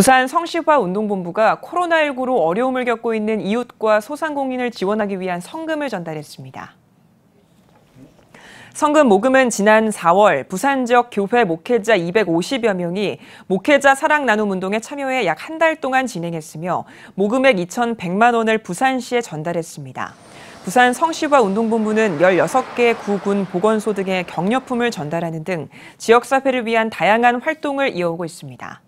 부산 성시화 운동본부가 코로나19로 어려움을 겪고 있는 이웃과 소상공인을 지원하기 위한 성금을 전달했습니다. 성금 모금은 지난 4월 부산 지역 교회 목회자 250여 명이 목회자 사랑 나눔 운동에 참여해 약 한 달 동안 진행했으며 모금액 2,100만 원을 부산시에 전달했습니다. 부산 성시화 운동본부는 16개 구군 보건소 등의 격려품을 전달하는 등 지역사회를 위한 다양한 활동을 이어오고 있습니다.